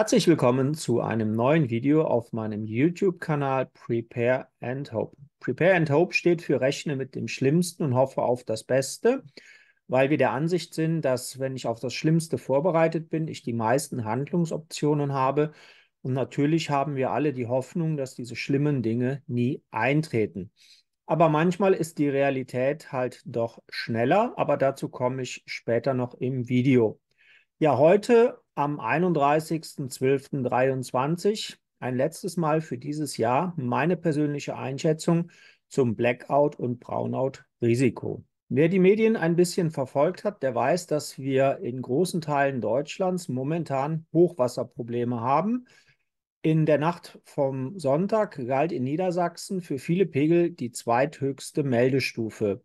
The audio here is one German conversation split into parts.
Herzlich willkommen zu einem neuen Video auf meinem YouTube-Kanal Prepare and Hope. Prepare and Hope steht für Rechne mit dem Schlimmsten und hoffe auf das Beste, weil wir der Ansicht sind, dass wenn ich auf das Schlimmste vorbereitet bin, ich die meisten Handlungsoptionen habe. Und natürlich haben wir alle die Hoffnung, dass diese schlimmen Dinge nie eintreten. Aber manchmal ist die Realität halt doch schneller, aber dazu komme ich später noch im Video. Ja, heute am 31.12.23 ein letztes Mal für dieses Jahr meine persönliche Einschätzung zum Blackout- und Brownout-Risiko. Wer die Medien ein bisschen verfolgt hat, der weiß, dass wir in großen Teilen Deutschlands momentan Hochwasserprobleme haben. In der Nacht vom Sonntag galt in Niedersachsen für viele Pegel die zweithöchste Meldestufe.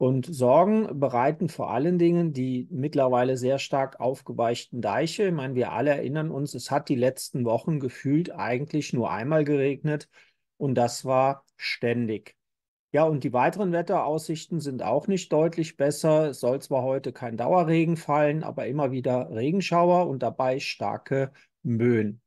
Und Sorgen bereiten vor allen Dingen die mittlerweile sehr stark aufgeweichten Deiche. Ich meine, wir alle erinnern uns, es hat die letzten Wochen gefühlt eigentlich nur einmal geregnet und das war ständig. Ja, und die weiteren Wetteraussichten sind auch nicht deutlich besser. Es soll zwar heute kein Dauerregen fallen, aber immer wieder Regenschauer und dabei starke Möhen.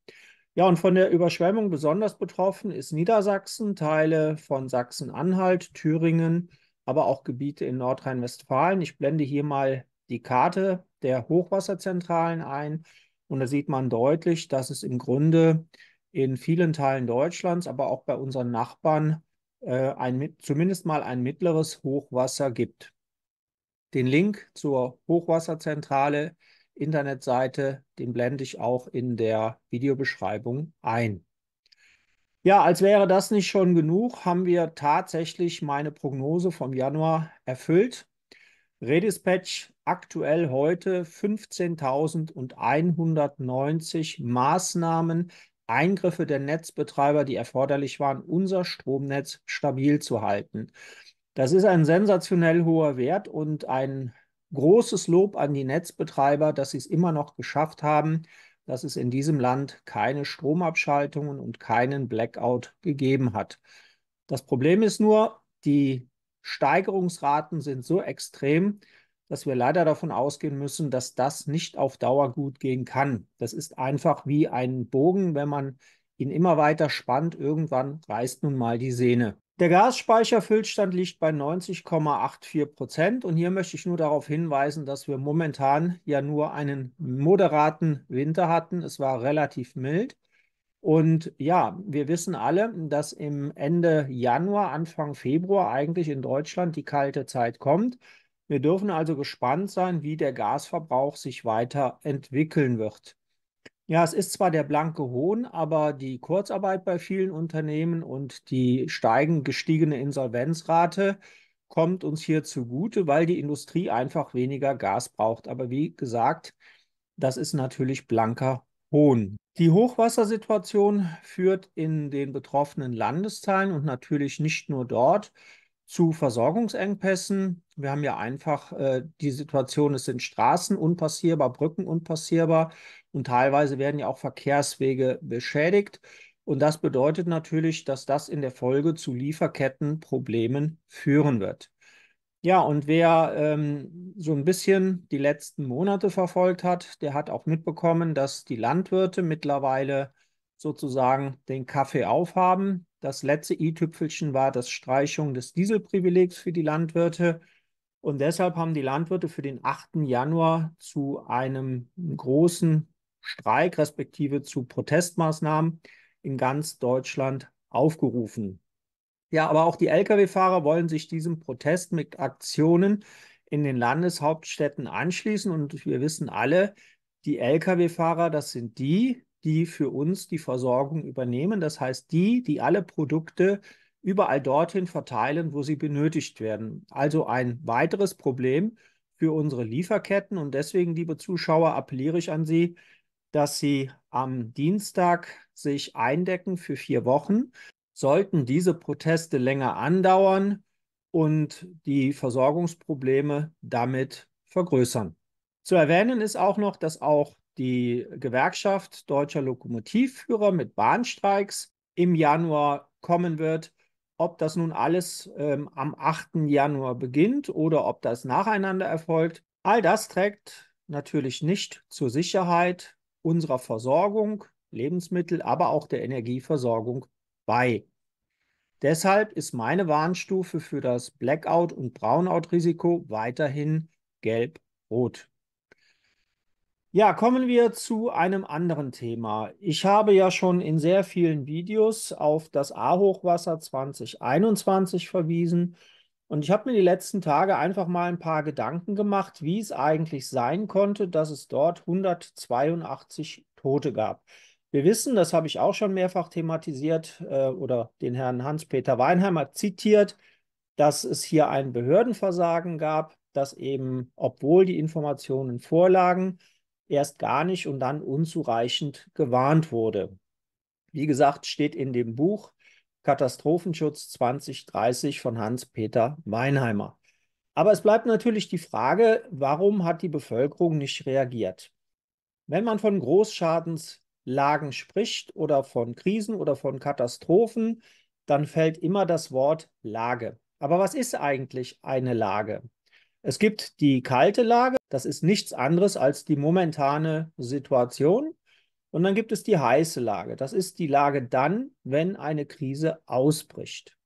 Ja, und von der Überschwemmung besonders betroffen ist Niedersachsen, Teile von Sachsen-Anhalt, Thüringen, aber auch Gebiete in Nordrhein-Westfalen. Ich blende hier mal die Karte der Hochwasserzentralen ein und da sieht man deutlich, dass es im Grunde in vielen Teilen Deutschlands, aber auch bei unseren Nachbarn äh, ein, zumindest mal ein mittleres Hochwasser gibt. Den Link zur Hochwasserzentrale Internetseite, den blende ich auch in der Videobeschreibung ein. Ja, als wäre das nicht schon genug, haben wir tatsächlich meine Prognose vom Januar erfüllt. Redispatch aktuell heute 15.190 Maßnahmen, Eingriffe der Netzbetreiber, die erforderlich waren, unser Stromnetz stabil zu halten. Das ist ein sensationell hoher Wert und ein großes Lob an die Netzbetreiber, dass sie es immer noch geschafft haben, dass es in diesem Land keine Stromabschaltungen und keinen Blackout gegeben hat. Das Problem ist nur, die Steigerungsraten sind so extrem, dass wir leider davon ausgehen müssen, dass das nicht auf Dauer gut gehen kann. Das ist einfach wie ein Bogen, wenn man ihn immer weiter spannt, irgendwann reißt nun mal die Sehne. Der Gasspeicherfüllstand liegt bei 90,84 Prozent und hier möchte ich nur darauf hinweisen, dass wir momentan ja nur einen moderaten Winter hatten. Es war relativ mild. Und ja, wir wissen alle, dass im Ende Januar, Anfang Februar eigentlich in Deutschland die kalte Zeit kommt. Wir dürfen also gespannt sein, wie der Gasverbrauch sich weiterentwickeln wird. Ja, es ist zwar der blanke Hohn, aber die Kurzarbeit bei vielen Unternehmen und die steigend gestiegene Insolvenzrate kommt uns hier zugute, weil die Industrie einfach weniger Gas braucht. Aber wie gesagt, das ist natürlich blanker Hohn. Die Hochwassersituation führt in den betroffenen Landesteilen und natürlich nicht nur dort zu Versorgungsengpässen. Wir haben ja einfach äh, die Situation, es sind Straßen unpassierbar, Brücken unpassierbar und teilweise werden ja auch Verkehrswege beschädigt. Und das bedeutet natürlich, dass das in der Folge zu Lieferkettenproblemen führen wird. Ja, und wer ähm, so ein bisschen die letzten Monate verfolgt hat, der hat auch mitbekommen, dass die Landwirte mittlerweile sozusagen den Kaffee aufhaben. Das letzte i-Tüpfelchen war das Streichung des Dieselprivilegs für die Landwirte. Und deshalb haben die Landwirte für den 8. Januar zu einem großen Streik respektive zu Protestmaßnahmen in ganz Deutschland aufgerufen. Ja, aber auch die Lkw-Fahrer wollen sich diesem Protest mit Aktionen in den Landeshauptstädten anschließen. Und wir wissen alle, die Lkw-Fahrer, das sind die, die für uns die Versorgung übernehmen. Das heißt, die, die alle Produkte überall dorthin verteilen, wo sie benötigt werden. Also ein weiteres Problem für unsere Lieferketten. Und deswegen, liebe Zuschauer, appelliere ich an Sie, dass Sie am Dienstag sich eindecken für vier Wochen. Sollten diese Proteste länger andauern und die Versorgungsprobleme damit vergrößern. Zu erwähnen ist auch noch, dass auch die Gewerkschaft deutscher Lokomotivführer mit Bahnstreiks im Januar kommen wird. Ob das nun alles ähm, am 8. Januar beginnt oder ob das nacheinander erfolgt, all das trägt natürlich nicht zur Sicherheit unserer Versorgung, Lebensmittel, aber auch der Energieversorgung bei. Deshalb ist meine Warnstufe für das Blackout- und Brownout-Risiko weiterhin gelb-rot. Ja, kommen wir zu einem anderen Thema. Ich habe ja schon in sehr vielen Videos auf das A-Hochwasser 2021 verwiesen und ich habe mir die letzten Tage einfach mal ein paar Gedanken gemacht, wie es eigentlich sein konnte, dass es dort 182 Tote gab. Wir wissen, das habe ich auch schon mehrfach thematisiert äh, oder den Herrn Hans-Peter Weinheimer zitiert, dass es hier ein Behördenversagen gab, dass eben, obwohl die Informationen vorlagen, erst gar nicht und dann unzureichend gewarnt wurde. Wie gesagt, steht in dem Buch Katastrophenschutz 2030 von Hans-Peter Weinheimer. Aber es bleibt natürlich die Frage, warum hat die Bevölkerung nicht reagiert? Wenn man von Großschadenslagen spricht oder von Krisen oder von Katastrophen, dann fällt immer das Wort Lage. Aber was ist eigentlich eine Lage? Es gibt die kalte Lage, das ist nichts anderes als die momentane Situation. Und dann gibt es die heiße Lage, das ist die Lage dann, wenn eine Krise ausbricht.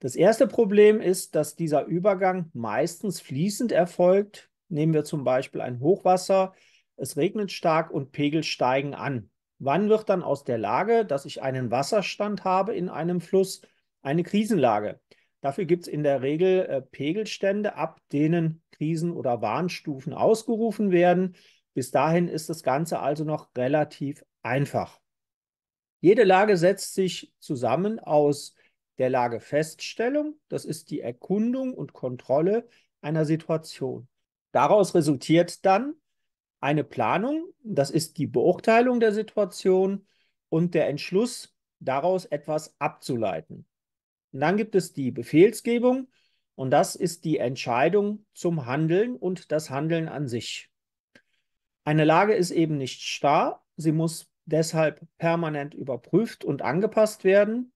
Das erste Problem ist, dass dieser Übergang meistens fließend erfolgt. Nehmen wir zum Beispiel ein Hochwasser, es regnet stark und Pegel steigen an. Wann wird dann aus der Lage, dass ich einen Wasserstand habe in einem Fluss, eine Krisenlage? Dafür gibt es in der Regel äh, Pegelstände, ab denen Krisen- oder Warnstufen ausgerufen werden. Bis dahin ist das Ganze also noch relativ einfach. Jede Lage setzt sich zusammen aus der Lagefeststellung, das ist die Erkundung und Kontrolle einer Situation. Daraus resultiert dann eine Planung, das ist die Beurteilung der Situation und der Entschluss, daraus etwas abzuleiten. Und dann gibt es die Befehlsgebung und das ist die Entscheidung zum Handeln und das Handeln an sich. Eine Lage ist eben nicht starr, sie muss deshalb permanent überprüft und angepasst werden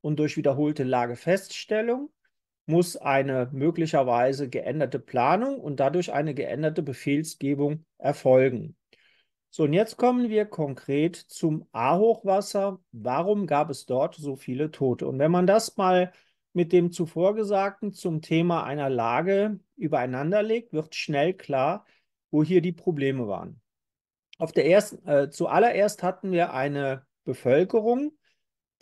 und durch wiederholte Lagefeststellung muss eine möglicherweise geänderte Planung und dadurch eine geänderte Befehlsgebung erfolgen. So, und jetzt kommen wir konkret zum A-Hochwasser. Warum gab es dort so viele Tote? Und wenn man das mal mit dem zuvor Gesagten zum Thema einer Lage übereinander legt, wird schnell klar, wo hier die Probleme waren. Auf der ersten, äh, zuallererst hatten wir eine Bevölkerung,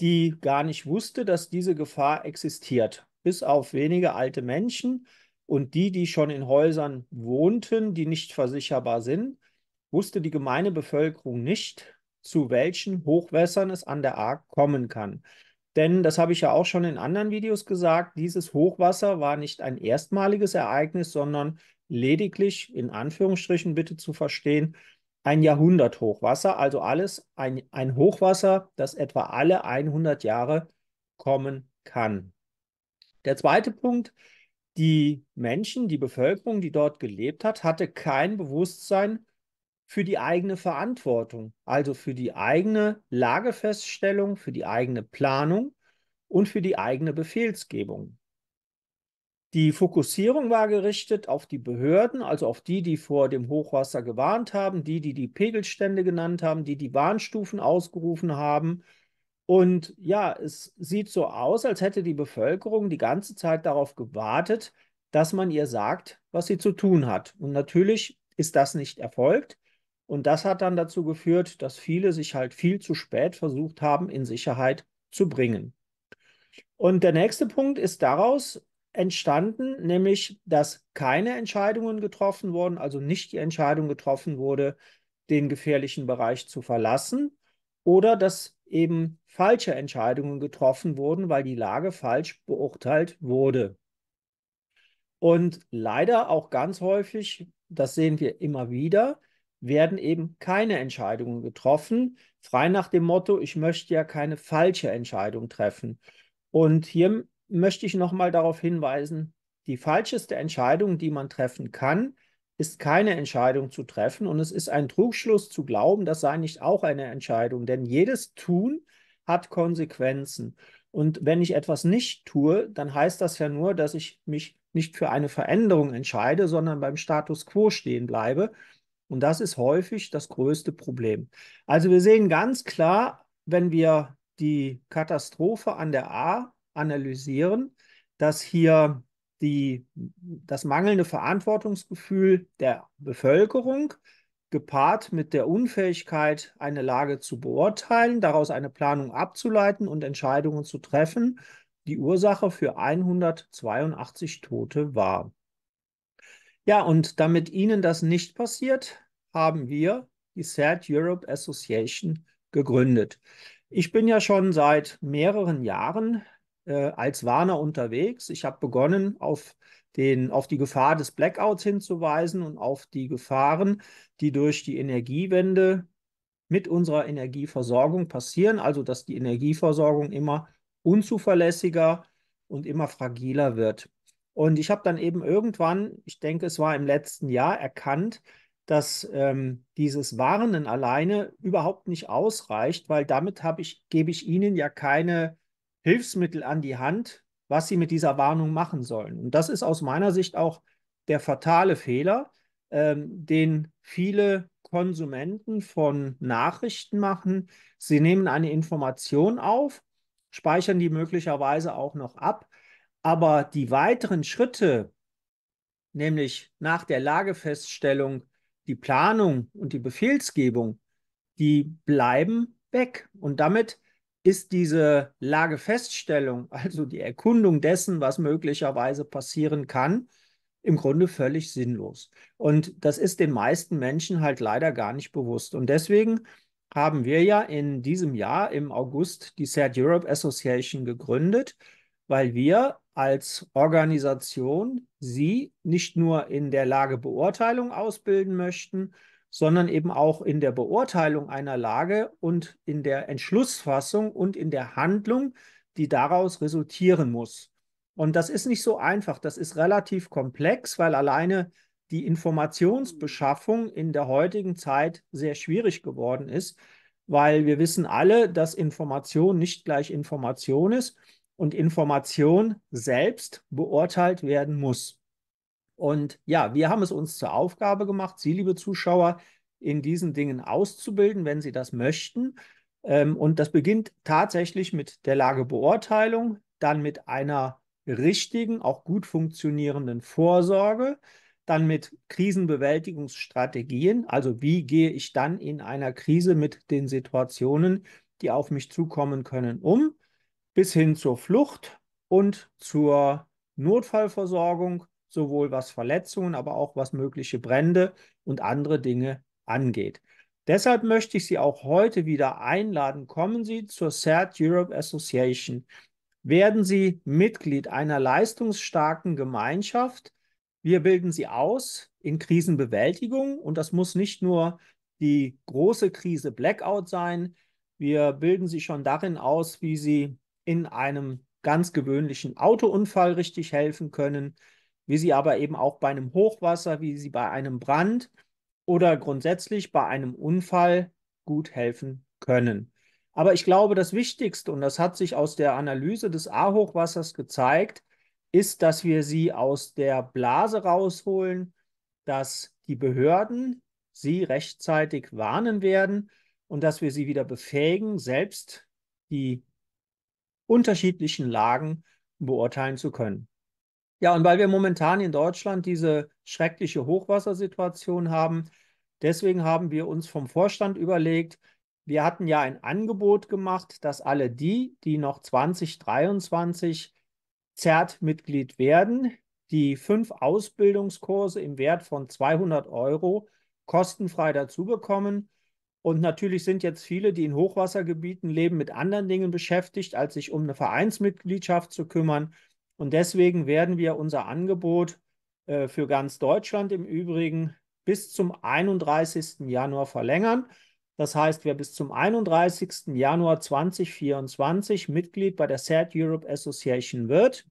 die gar nicht wusste, dass diese Gefahr existiert, bis auf wenige alte Menschen und die, die schon in Häusern wohnten, die nicht versicherbar sind wusste die gemeine Bevölkerung nicht, zu welchen Hochwässern es an der Arg kommen kann. Denn das habe ich ja auch schon in anderen Videos gesagt, dieses Hochwasser war nicht ein erstmaliges Ereignis, sondern lediglich, in Anführungsstrichen bitte zu verstehen, ein Jahrhunderthochwasser, also alles ein, ein Hochwasser, das etwa alle 100 Jahre kommen kann. Der zweite Punkt, die Menschen, die Bevölkerung, die dort gelebt hat, hatte kein Bewusstsein für die eigene Verantwortung, also für die eigene Lagefeststellung, für die eigene Planung und für die eigene Befehlsgebung. Die Fokussierung war gerichtet auf die Behörden, also auf die, die vor dem Hochwasser gewarnt haben, die, die die Pegelstände genannt haben, die die Warnstufen ausgerufen haben. Und ja, es sieht so aus, als hätte die Bevölkerung die ganze Zeit darauf gewartet, dass man ihr sagt, was sie zu tun hat. Und natürlich ist das nicht erfolgt. Und das hat dann dazu geführt, dass viele sich halt viel zu spät versucht haben, in Sicherheit zu bringen. Und der nächste Punkt ist daraus entstanden, nämlich dass keine Entscheidungen getroffen wurden, also nicht die Entscheidung getroffen wurde, den gefährlichen Bereich zu verlassen oder dass eben falsche Entscheidungen getroffen wurden, weil die Lage falsch beurteilt wurde. Und leider auch ganz häufig, das sehen wir immer wieder, werden eben keine Entscheidungen getroffen, frei nach dem Motto, ich möchte ja keine falsche Entscheidung treffen. Und hier möchte ich nochmal darauf hinweisen, die falscheste Entscheidung, die man treffen kann, ist keine Entscheidung zu treffen. Und es ist ein Trugschluss zu glauben, das sei nicht auch eine Entscheidung. Denn jedes Tun hat Konsequenzen. Und wenn ich etwas nicht tue, dann heißt das ja nur, dass ich mich nicht für eine Veränderung entscheide, sondern beim Status quo stehen bleibe. Und das ist häufig das größte Problem. Also wir sehen ganz klar, wenn wir die Katastrophe an der A analysieren, dass hier die, das mangelnde Verantwortungsgefühl der Bevölkerung gepaart mit der Unfähigkeit, eine Lage zu beurteilen, daraus eine Planung abzuleiten und Entscheidungen zu treffen, die Ursache für 182 Tote war. Ja, und damit Ihnen das nicht passiert, haben wir die Third Europe Association gegründet. Ich bin ja schon seit mehreren Jahren äh, als Warner unterwegs. Ich habe begonnen, auf, den, auf die Gefahr des Blackouts hinzuweisen und auf die Gefahren, die durch die Energiewende mit unserer Energieversorgung passieren. Also, dass die Energieversorgung immer unzuverlässiger und immer fragiler wird. Und ich habe dann eben irgendwann, ich denke, es war im letzten Jahr, erkannt, dass ähm, dieses Warnen alleine überhaupt nicht ausreicht, weil damit ich, gebe ich Ihnen ja keine Hilfsmittel an die Hand, was Sie mit dieser Warnung machen sollen. Und das ist aus meiner Sicht auch der fatale Fehler, ähm, den viele Konsumenten von Nachrichten machen. Sie nehmen eine Information auf, speichern die möglicherweise auch noch ab aber die weiteren Schritte, nämlich nach der Lagefeststellung, die Planung und die Befehlsgebung, die bleiben weg. Und damit ist diese Lagefeststellung, also die Erkundung dessen, was möglicherweise passieren kann, im Grunde völlig sinnlos. Und das ist den meisten Menschen halt leider gar nicht bewusst. Und deswegen haben wir ja in diesem Jahr im August die CERT Europe Association gegründet, weil wir als Organisation sie nicht nur in der Lagebeurteilung ausbilden möchten, sondern eben auch in der Beurteilung einer Lage und in der Entschlussfassung und in der Handlung, die daraus resultieren muss. Und das ist nicht so einfach, das ist relativ komplex, weil alleine die Informationsbeschaffung in der heutigen Zeit sehr schwierig geworden ist, weil wir wissen alle, dass Information nicht gleich Information ist und Information selbst beurteilt werden muss. Und ja, wir haben es uns zur Aufgabe gemacht, Sie, liebe Zuschauer, in diesen Dingen auszubilden, wenn Sie das möchten. Ähm, und das beginnt tatsächlich mit der Lagebeurteilung, dann mit einer richtigen, auch gut funktionierenden Vorsorge, dann mit Krisenbewältigungsstrategien, also wie gehe ich dann in einer Krise mit den Situationen, die auf mich zukommen können, um bis hin zur Flucht und zur Notfallversorgung, sowohl was Verletzungen, aber auch was mögliche Brände und andere Dinge angeht. Deshalb möchte ich Sie auch heute wieder einladen. Kommen Sie zur CERT Europe Association. Werden Sie Mitglied einer leistungsstarken Gemeinschaft. Wir bilden Sie aus in Krisenbewältigung und das muss nicht nur die große Krise Blackout sein. Wir bilden Sie schon darin aus, wie Sie in einem ganz gewöhnlichen Autounfall richtig helfen können, wie sie aber eben auch bei einem Hochwasser, wie sie bei einem Brand oder grundsätzlich bei einem Unfall gut helfen können. Aber ich glaube, das Wichtigste, und das hat sich aus der Analyse des A-Hochwassers gezeigt, ist, dass wir sie aus der Blase rausholen, dass die Behörden sie rechtzeitig warnen werden und dass wir sie wieder befähigen, selbst die unterschiedlichen Lagen beurteilen zu können. Ja, und weil wir momentan in Deutschland diese schreckliche Hochwassersituation haben, deswegen haben wir uns vom Vorstand überlegt, wir hatten ja ein Angebot gemacht, dass alle die, die noch 2023 ZERT-Mitglied werden, die fünf Ausbildungskurse im Wert von 200 Euro kostenfrei dazu bekommen und natürlich sind jetzt viele, die in Hochwassergebieten leben, mit anderen Dingen beschäftigt, als sich um eine Vereinsmitgliedschaft zu kümmern. Und deswegen werden wir unser Angebot äh, für ganz Deutschland im Übrigen bis zum 31. Januar verlängern. Das heißt, wer bis zum 31. Januar 2024 Mitglied bei der SAD Europe Association wird,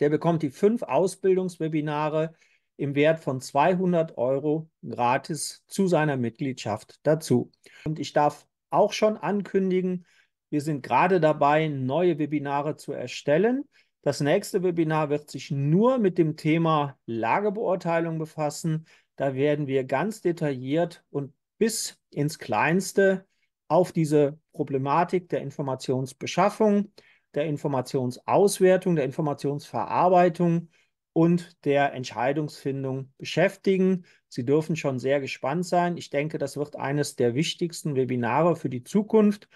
der bekommt die fünf Ausbildungswebinare, im Wert von 200 Euro gratis zu seiner Mitgliedschaft dazu. Und ich darf auch schon ankündigen, wir sind gerade dabei, neue Webinare zu erstellen. Das nächste Webinar wird sich nur mit dem Thema Lagebeurteilung befassen. Da werden wir ganz detailliert und bis ins Kleinste auf diese Problematik der Informationsbeschaffung, der Informationsauswertung, der Informationsverarbeitung und der Entscheidungsfindung beschäftigen. Sie dürfen schon sehr gespannt sein. Ich denke, das wird eines der wichtigsten Webinare für die Zukunft,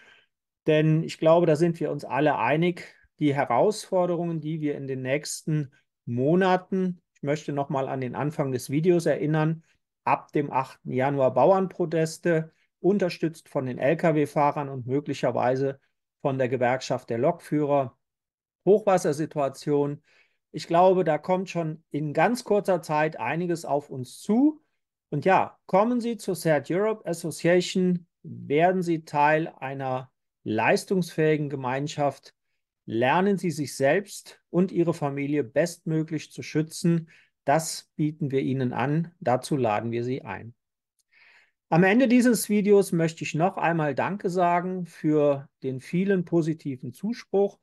denn ich glaube, da sind wir uns alle einig. Die Herausforderungen, die wir in den nächsten Monaten, ich möchte nochmal an den Anfang des Videos erinnern, ab dem 8. Januar Bauernproteste, unterstützt von den Lkw-Fahrern und möglicherweise von der Gewerkschaft der Lokführer, Hochwassersituation, ich glaube, da kommt schon in ganz kurzer Zeit einiges auf uns zu. Und ja, kommen Sie zur CERT Europe Association, werden Sie Teil einer leistungsfähigen Gemeinschaft, lernen Sie sich selbst und Ihre Familie bestmöglich zu schützen. Das bieten wir Ihnen an, dazu laden wir Sie ein. Am Ende dieses Videos möchte ich noch einmal Danke sagen für den vielen positiven Zuspruch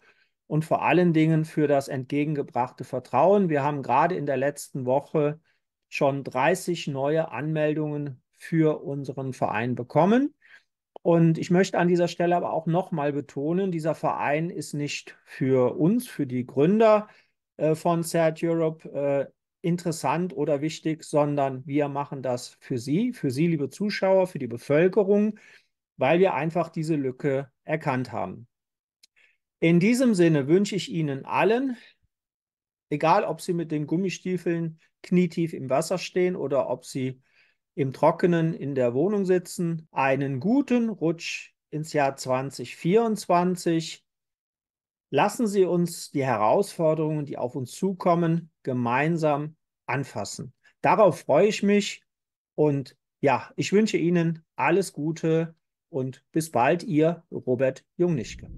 und vor allen Dingen für das entgegengebrachte Vertrauen. Wir haben gerade in der letzten Woche schon 30 neue Anmeldungen für unseren Verein bekommen. Und ich möchte an dieser Stelle aber auch nochmal betonen, dieser Verein ist nicht für uns, für die Gründer äh, von Cert Europe äh, interessant oder wichtig, sondern wir machen das für Sie, für Sie, liebe Zuschauer, für die Bevölkerung, weil wir einfach diese Lücke erkannt haben. In diesem Sinne wünsche ich Ihnen allen, egal ob Sie mit den Gummistiefeln knietief im Wasser stehen oder ob Sie im Trockenen in der Wohnung sitzen, einen guten Rutsch ins Jahr 2024. Lassen Sie uns die Herausforderungen, die auf uns zukommen, gemeinsam anfassen. Darauf freue ich mich und ja, ich wünsche Ihnen alles Gute und bis bald, Ihr Robert Jungnischke.